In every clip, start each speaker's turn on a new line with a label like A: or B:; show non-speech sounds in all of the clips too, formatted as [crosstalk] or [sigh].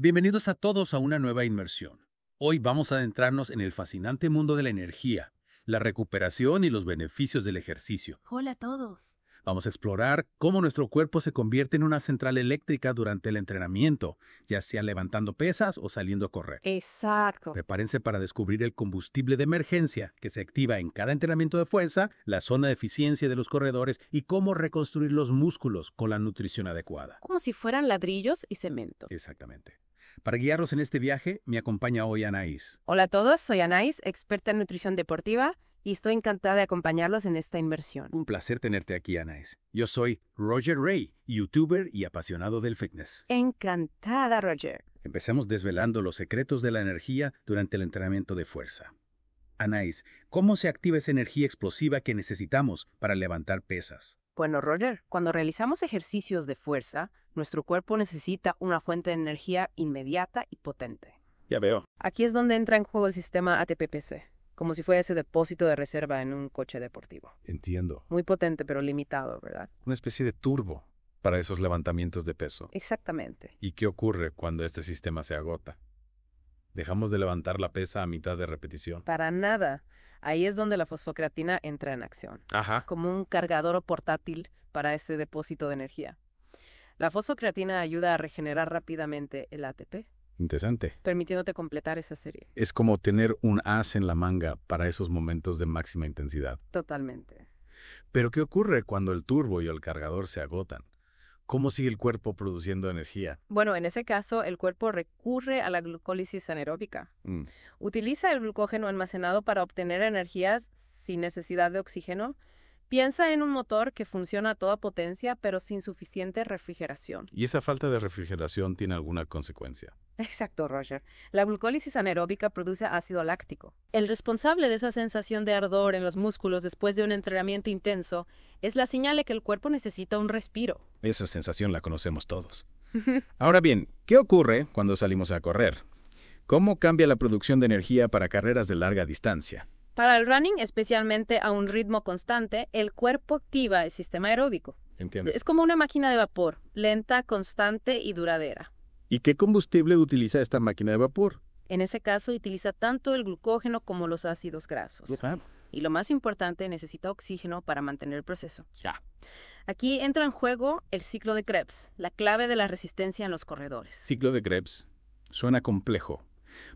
A: Bienvenidos a todos a una nueva inmersión. Hoy vamos a adentrarnos en el fascinante mundo de la energía, la recuperación y los beneficios del ejercicio. Hola a todos. Vamos a explorar cómo nuestro cuerpo se convierte en una central eléctrica durante el entrenamiento, ya sea levantando pesas o saliendo a correr.
B: Exacto.
A: Prepárense para descubrir el combustible de emergencia que se activa en cada entrenamiento de fuerza, la zona de eficiencia de los corredores y cómo reconstruir los músculos con la nutrición adecuada.
B: Como si fueran ladrillos y cemento.
A: Exactamente. Para guiarlos en este viaje, me acompaña hoy Anaís.
B: Hola a todos, soy Anaís, experta en nutrición deportiva, y estoy encantada de acompañarlos en esta inversión.
A: Un placer tenerte aquí, Anaís. Yo soy Roger Ray, youtuber y apasionado del fitness.
B: Encantada, Roger.
A: Empecemos desvelando los secretos de la energía durante el entrenamiento de fuerza. Anaís, ¿cómo se activa esa energía explosiva que necesitamos para levantar pesas?
B: Bueno, Roger, cuando realizamos ejercicios de fuerza, nuestro cuerpo necesita una fuente de energía inmediata y potente. Ya veo. Aquí es donde entra en juego el sistema ATPPC, como si fuera ese depósito de reserva en un coche deportivo.
A: Entiendo.
B: Muy potente, pero limitado, ¿verdad?
A: Una especie de turbo para esos levantamientos de peso.
B: Exactamente.
A: ¿Y qué ocurre cuando este sistema se agota? ¿Dejamos de levantar la pesa a mitad de repetición?
B: Para nada. Ahí es donde la fosfocreatina entra en acción, como un cargador portátil para ese depósito de energía. La fosfocreatina ayuda a regenerar rápidamente el ATP. Interesante. Permitiéndote completar esa serie.
A: Es como tener un as en la manga para esos momentos de máxima intensidad.
B: Totalmente.
A: Pero ¿qué ocurre cuando el turbo y el cargador se agotan? ¿Cómo sigue el cuerpo produciendo energía?
B: Bueno, en ese caso, el cuerpo recurre a la glucólisis anaeróbica. Mm. Utiliza el glucógeno almacenado para obtener energías sin necesidad de oxígeno Piensa en un motor que funciona a toda potencia, pero sin suficiente refrigeración.
A: ¿Y esa falta de refrigeración tiene alguna consecuencia?
B: Exacto, Roger. La glucólisis anaeróbica produce ácido láctico. El responsable de esa sensación de ardor en los músculos después de un entrenamiento intenso es la señal de que el cuerpo necesita un respiro.
A: Esa sensación la conocemos todos. [laughs] Ahora bien, ¿qué ocurre cuando salimos a correr? ¿Cómo cambia la producción de energía para carreras de larga distancia?
B: Para el running, especialmente a un ritmo constante, el cuerpo activa el sistema aeróbico. Entiendo. Es como una máquina de vapor, lenta, constante y duradera.
A: ¿Y qué combustible utiliza esta máquina de vapor?
B: En ese caso, utiliza tanto el glucógeno como los ácidos grasos. Y lo más importante, necesita oxígeno para mantener el proceso. Ya. Aquí entra en juego el ciclo de Krebs, la clave de la resistencia en los corredores.
A: Ciclo de Krebs. Suena complejo.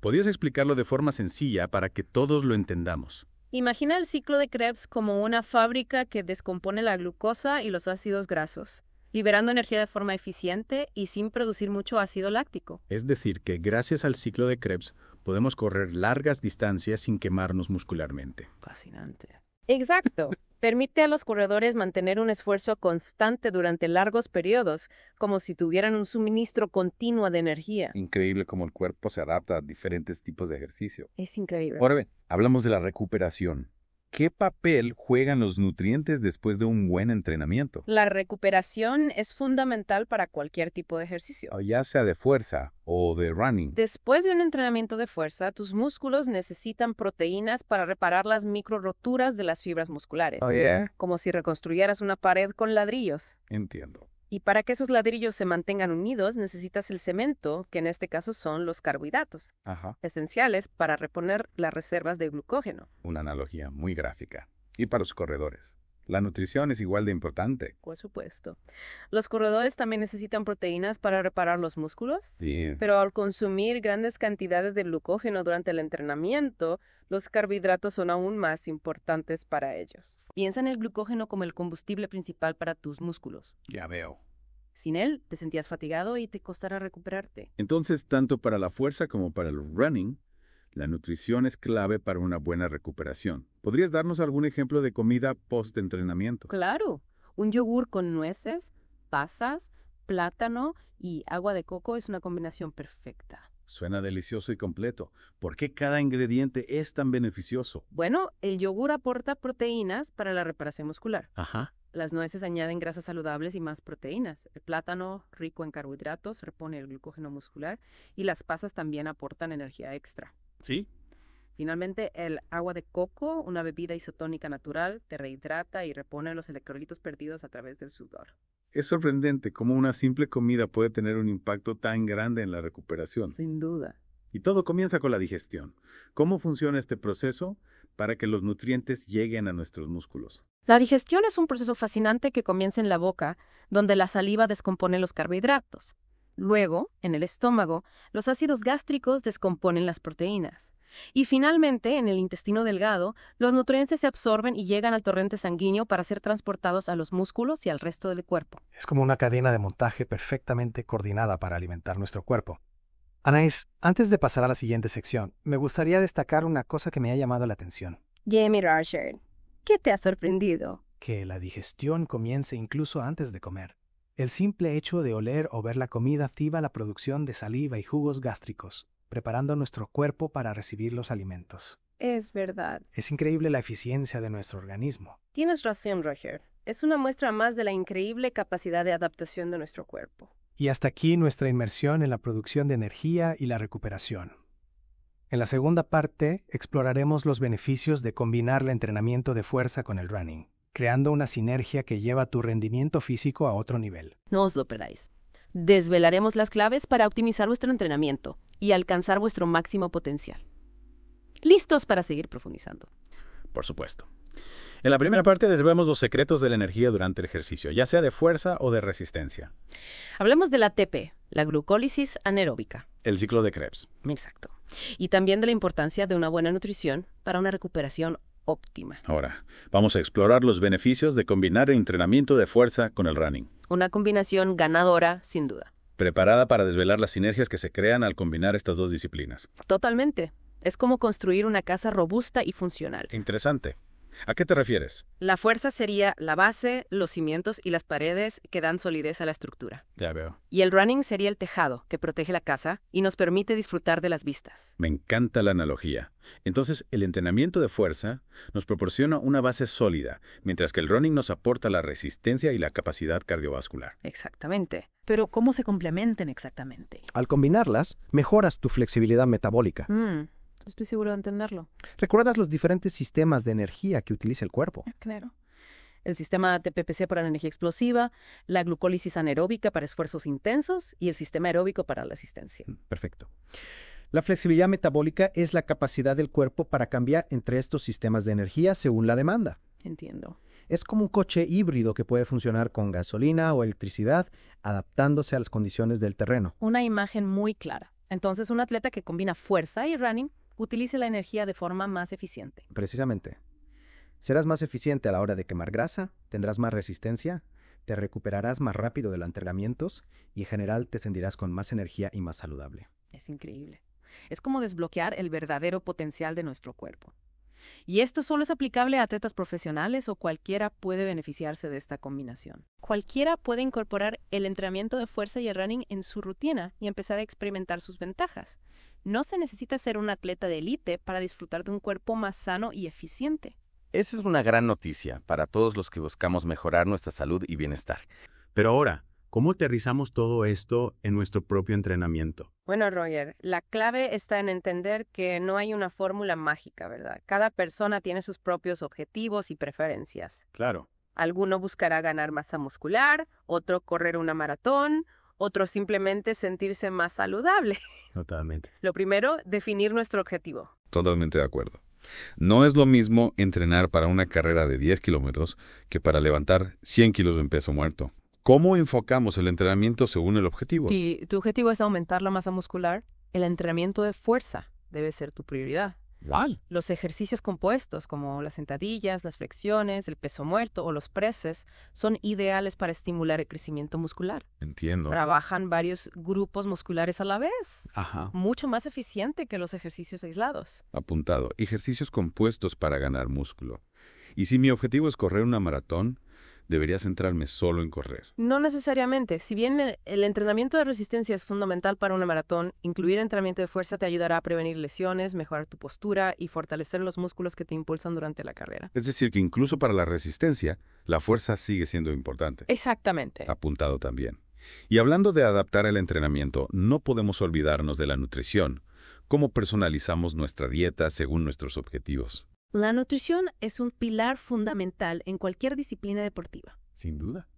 A: ¿Podrías explicarlo de forma sencilla para que todos lo entendamos?
B: Imagina el ciclo de Krebs como una fábrica que descompone la glucosa y los ácidos grasos, liberando energía de forma eficiente y sin producir mucho ácido láctico.
A: Es decir, que gracias al ciclo de Krebs podemos correr largas distancias sin quemarnos muscularmente. Fascinante.
B: Exacto permite a los corredores mantener un esfuerzo constante durante largos periodos, como si tuvieran un suministro continuo de energía.
A: Increíble cómo el cuerpo se adapta a diferentes tipos de ejercicio.
B: Es increíble. Ahora
A: hablamos de la recuperación. ¿Qué papel juegan los nutrientes después de un buen entrenamiento?
B: La recuperación es fundamental para cualquier tipo de ejercicio.
A: Ah, ya sea de fuerza o de running.
B: Después de un entrenamiento de fuerza, tus músculos necesitan proteínas para reparar las micro roturas de las fibras musculares. Oh, como si reconstruyeras una pared con ladrillos.
A: Entiendo.
B: Y para que esos ladrillos se mantengan unidos, necesitas el cemento, que en este caso son los carbohidratos, esenciales para reponer las reservas de glucógeno.
A: Una analogía muy gráfica. Y para los corredores. La nutrición es igual de importante.
B: Por supuesto. Los corredores también necesitan proteínas para reparar los músculos, sí. pero al consumir grandes cantidades de glucógeno durante el entrenamiento, los carbohidratos son aún más importantes para ellos. Piensa en el glucógeno como el combustible principal para tus
A: músculos. Ya veo.
B: Sin él, te sentías fatigado y te costará recuperarte.
A: Entonces, tanto para la fuerza como para el running, la nutrición es clave para una buena recuperación. ¿Podrías darnos algún ejemplo de comida post-entrenamiento?
B: Claro. Un yogur con nueces, pasas, plátano y agua de coco es una combinación perfecta.
A: Suena delicioso y completo. ¿Por qué cada ingrediente es tan beneficioso?
B: Bueno, el yogur aporta proteínas para la reparación muscular. Ajá. Las nueces añaden grasas saludables y más proteínas. El plátano, rico en carbohidratos, repone el glucógeno muscular y las pasas también aportan energía extra. Sí. Finalmente, el agua de coco, una bebida isotónica natural, te rehidrata y repone los electrolitos perdidos a través del sudor.
A: Es sorprendente cómo una simple comida puede tener un impacto tan grande en la recuperación. Sin duda. Y todo comienza con la digestión. ¿Cómo funciona este proceso para que los nutrientes lleguen a nuestros músculos?
B: La digestión es un proceso fascinante que comienza en la boca, donde la saliva descompone los carbohidratos. Luego, en el estómago, los ácidos gástricos descomponen las proteínas. Y finalmente, en el intestino delgado, los nutrientes se absorben y llegan al torrente sanguíneo para ser transportados a los músculos y al resto
A: del cuerpo. Es como una cadena de montaje perfectamente coordinada para alimentar nuestro cuerpo. Anaís, antes de pasar a la siguiente sección, me gustaría destacar una cosa que me ha llamado la atención.
B: Jamie Roger, ¿qué te ha sorprendido?
A: Que la digestión comience incluso antes de comer. El simple hecho de oler o ver la comida activa la producción de saliva y jugos gástricos, preparando nuestro cuerpo para recibir los alimentos.
B: Es verdad.
A: Es increíble la eficiencia de nuestro organismo.
B: Tienes razón, Roger. Es una muestra más de la increíble capacidad de adaptación de nuestro cuerpo.
A: Y hasta aquí nuestra inmersión en la producción de energía y la recuperación. En la segunda parte exploraremos los beneficios de combinar el entrenamiento de fuerza con el running creando una sinergia que lleva tu rendimiento físico a otro nivel.
B: No os lo perdáis. Desvelaremos las claves para optimizar vuestro entrenamiento y alcanzar vuestro máximo potencial. ¿Listos para seguir profundizando?
A: Por supuesto. En la primera parte desvelamos los secretos de la energía durante el ejercicio, ya sea de fuerza o de resistencia.
B: Hablemos de la ATP, la glucólisis anaeróbica.
A: El ciclo de Krebs. Exacto.
B: Y también de la importancia de una buena nutrición para una recuperación
A: Ahora, vamos a explorar los beneficios de combinar el entrenamiento de fuerza con el running.
B: Una combinación ganadora, sin duda.
A: Preparada para desvelar las sinergias que se crean al combinar estas dos disciplinas.
B: Totalmente. Es como construir una casa robusta y funcional.
A: Interesante. ¿A qué te refieres?
B: La fuerza sería la base, los cimientos y las paredes que dan solidez a la estructura. Ya veo. Y el running sería el tejado que protege la casa y nos permite disfrutar de las vistas.
A: Me encanta la analogía. Entonces, el entrenamiento de fuerza nos proporciona una base sólida, mientras que el running nos aporta la resistencia y la capacidad cardiovascular.
B: Exactamente. Pero, ¿cómo se complementen exactamente?
A: Al combinarlas, mejoras tu flexibilidad metabólica.
B: Mm. Estoy seguro de entenderlo.
A: ¿Recuerdas los diferentes sistemas de energía que utiliza el cuerpo? Ah,
B: claro. El sistema TPPC para la energía explosiva, la glucólisis anaeróbica para esfuerzos intensos y el sistema aeróbico para la asistencia. Mm,
A: perfecto. La flexibilidad metabólica es la capacidad del cuerpo para cambiar entre estos sistemas de energía según la demanda. Entiendo. Es como un coche híbrido que puede funcionar con gasolina o electricidad, adaptándose a las condiciones del terreno.
B: Una imagen muy clara. Entonces, un atleta que combina fuerza y running utilice la energía de forma más eficiente.
A: Precisamente. Serás más eficiente a la hora de quemar grasa, tendrás más resistencia, te recuperarás más rápido de los entrenamientos y en general te sentirás con más energía y más saludable.
B: Es increíble. Es como desbloquear el verdadero potencial de nuestro cuerpo. Y esto solo es aplicable a atletas profesionales o cualquiera puede beneficiarse de esta combinación. Cualquiera puede incorporar el entrenamiento de fuerza y el running en su rutina y empezar a experimentar sus ventajas. No se necesita ser un atleta de élite para disfrutar de un cuerpo más sano y eficiente.
A: Esa es una gran noticia para todos los que buscamos mejorar nuestra salud y bienestar. Pero ahora, ¿Cómo aterrizamos todo esto en nuestro propio entrenamiento?
B: Bueno, Roger, la clave está en entender que no hay una fórmula mágica, ¿verdad? Cada persona tiene sus propios objetivos y preferencias. Claro. Alguno buscará ganar masa muscular, otro correr una maratón, otro simplemente sentirse más saludable. [laughs] Totalmente. Lo primero, definir nuestro objetivo.
A: Totalmente de acuerdo. No es lo mismo entrenar para una carrera de 10 kilómetros que para levantar 100 kilos en peso muerto. ¿Cómo enfocamos el entrenamiento según el objetivo? Si
B: tu objetivo es aumentar la masa muscular, el entrenamiento de fuerza debe ser tu prioridad. Los ejercicios compuestos, como las sentadillas, las flexiones, el peso muerto o los preses, son ideales para estimular el crecimiento muscular. Entiendo. Trabajan varios grupos musculares a la vez. Ajá. Mucho más eficiente que los ejercicios aislados.
A: Apuntado. Ejercicios compuestos para ganar músculo. Y si mi objetivo es correr una maratón, Deberías centrarme solo en correr.
B: No necesariamente. Si bien el, el, entrenamiento de resistencia es fundamental para una maratón, incluir entrenamiento de fuerza te ayudará a prevenir lesiones, mejorar tu postura y fortalecer los músculos que te impulsan durante la carrera.
A: Es decir, que incluso para la resistencia, la fuerza sigue siendo importante.
B: Exactamente.
A: Apuntado también. Y hablando de adaptar el entrenamiento, no podemos olvidarnos de la nutrición, cómo personalizamos nuestra dieta según nuestros objetivos.
B: La nutrición es un pilar fundamental en cualquier disciplina deportiva. Sin duda.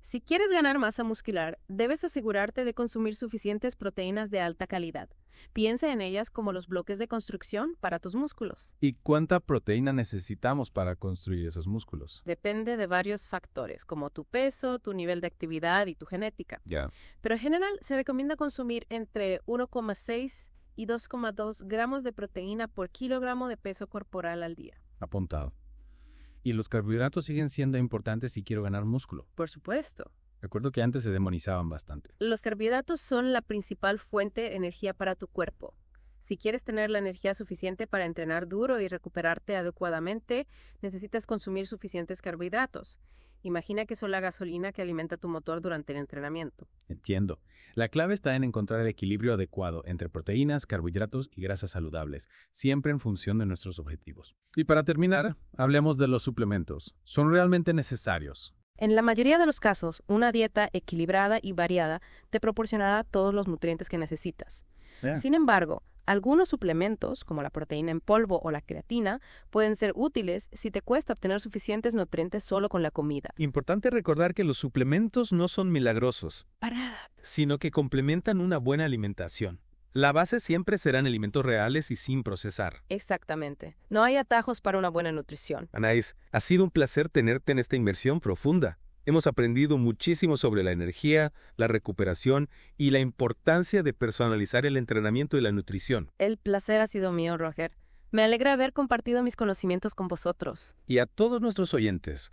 B: Si quieres ganar masa muscular, debes asegurarte de consumir suficientes proteínas de alta calidad. Piensa en ellas como los bloques de construcción para tus músculos.
A: ¿Y cuánta proteína necesitamos para construir esos músculos?
B: Depende de varios factores, como tu peso, tu nivel de actividad y tu genética. Ya. Pero en general se recomienda consumir entre 1,6 y 2,2 gramos de proteína por kilogramo de peso corporal al día.
A: Apuntado. Y los carbohidratos siguen siendo importantes si quiero ganar músculo. Por supuesto. Recuerdo que antes se demonizaban bastante.
B: Los carbohidratos son la principal fuente de energía para tu cuerpo. Si quieres tener la energía suficiente para entrenar duro y recuperarte adecuadamente, necesitas consumir suficientes carbohidratos. Imagina que son la gasolina que alimenta tu motor durante el entrenamiento.
A: Entiendo. La clave está en encontrar el equilibrio adecuado entre proteínas, carbohidratos y grasas saludables, siempre en función de nuestros objetivos. Y para terminar, hablemos de los suplementos. ¿Son realmente necesarios?
B: En la mayoría de los casos, una dieta equilibrada y variada te proporcionará todos los nutrientes que necesitas. Sin embargo, algunos suplementos, como la proteína en polvo o la creatina, pueden ser útiles si te cuesta obtener suficientes nutrientes solo con la comida.
A: Importante recordar que los suplementos no son milagrosos, sino que complementan una buena alimentación. La base siempre serán alimentos reales y sin procesar.
B: Exactamente. No hay atajos para una buena nutrición.
A: Anaís, ha sido un placer tenerte en esta inmersión profunda. Hemos aprendido muchísimo sobre la energía, la recuperación y la importancia de personalizar el entrenamiento y la nutrición.
B: El placer ha sido mío, Roger. Me alegra haber compartido mis conocimientos
A: con vosotros. Y a todos nuestros oyentes,